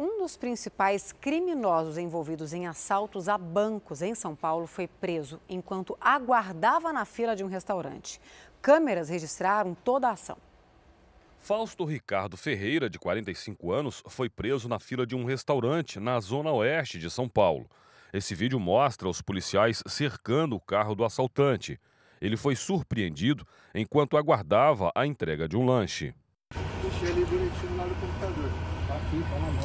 Um dos principais criminosos envolvidos em assaltos a bancos em São Paulo foi preso enquanto aguardava na fila de um restaurante. Câmeras registraram toda a ação. Fausto Ricardo Ferreira, de 45 anos, foi preso na fila de um restaurante na zona oeste de São Paulo. Esse vídeo mostra os policiais cercando o carro do assaltante. Ele foi surpreendido enquanto aguardava a entrega de um lanche. Deixei ele direitinho lá no computador aqui, tá na mão.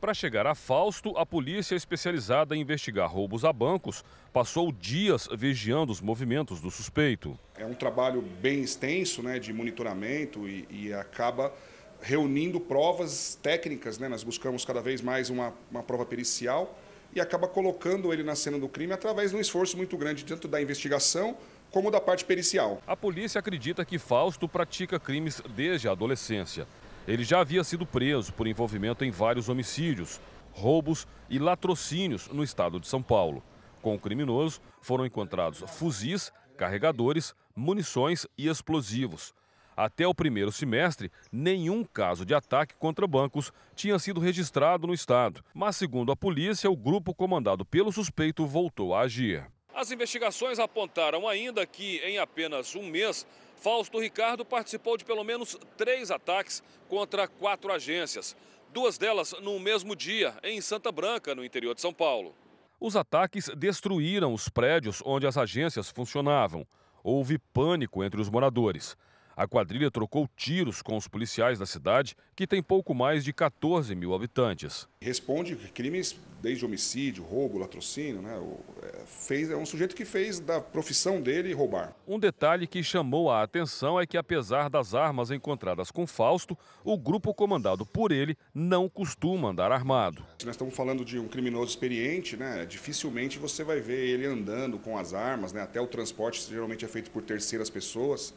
Para chegar a Fausto, a polícia especializada em investigar roubos a bancos passou dias vigiando os movimentos do suspeito. É um trabalho bem extenso né, de monitoramento e, e acaba reunindo provas técnicas. Né? Nós buscamos cada vez mais uma, uma prova pericial e acaba colocando ele na cena do crime através de um esforço muito grande, tanto da investigação como da parte pericial. A polícia acredita que Fausto pratica crimes desde a adolescência. Ele já havia sido preso por envolvimento em vários homicídios, roubos e latrocínios no estado de São Paulo. Com o criminoso foram encontrados fuzis, carregadores, munições e explosivos. Até o primeiro semestre, nenhum caso de ataque contra bancos tinha sido registrado no estado. Mas, segundo a polícia, o grupo comandado pelo suspeito voltou a agir. As investigações apontaram ainda que, em apenas um mês, Fausto Ricardo participou de pelo menos três ataques contra quatro agências, duas delas no mesmo dia, em Santa Branca, no interior de São Paulo. Os ataques destruíram os prédios onde as agências funcionavam. Houve pânico entre os moradores. A quadrilha trocou tiros com os policiais da cidade, que tem pouco mais de 14 mil habitantes. Responde crimes desde homicídio, roubo, latrocínio, né? É, fez, é um sujeito que fez da profissão dele roubar. Um detalhe que chamou a atenção é que, apesar das armas encontradas com Fausto, o grupo comandado por ele não costuma andar armado. Nós estamos falando de um criminoso experiente, né? Dificilmente você vai ver ele andando com as armas, né? Até o transporte geralmente é feito por terceiras pessoas.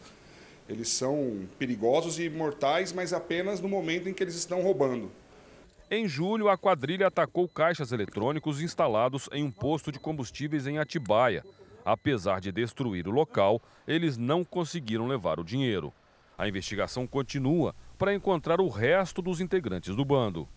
Eles são perigosos e mortais, mas apenas no momento em que eles estão roubando. Em julho, a quadrilha atacou caixas eletrônicos instalados em um posto de combustíveis em Atibaia. Apesar de destruir o local, eles não conseguiram levar o dinheiro. A investigação continua para encontrar o resto dos integrantes do bando.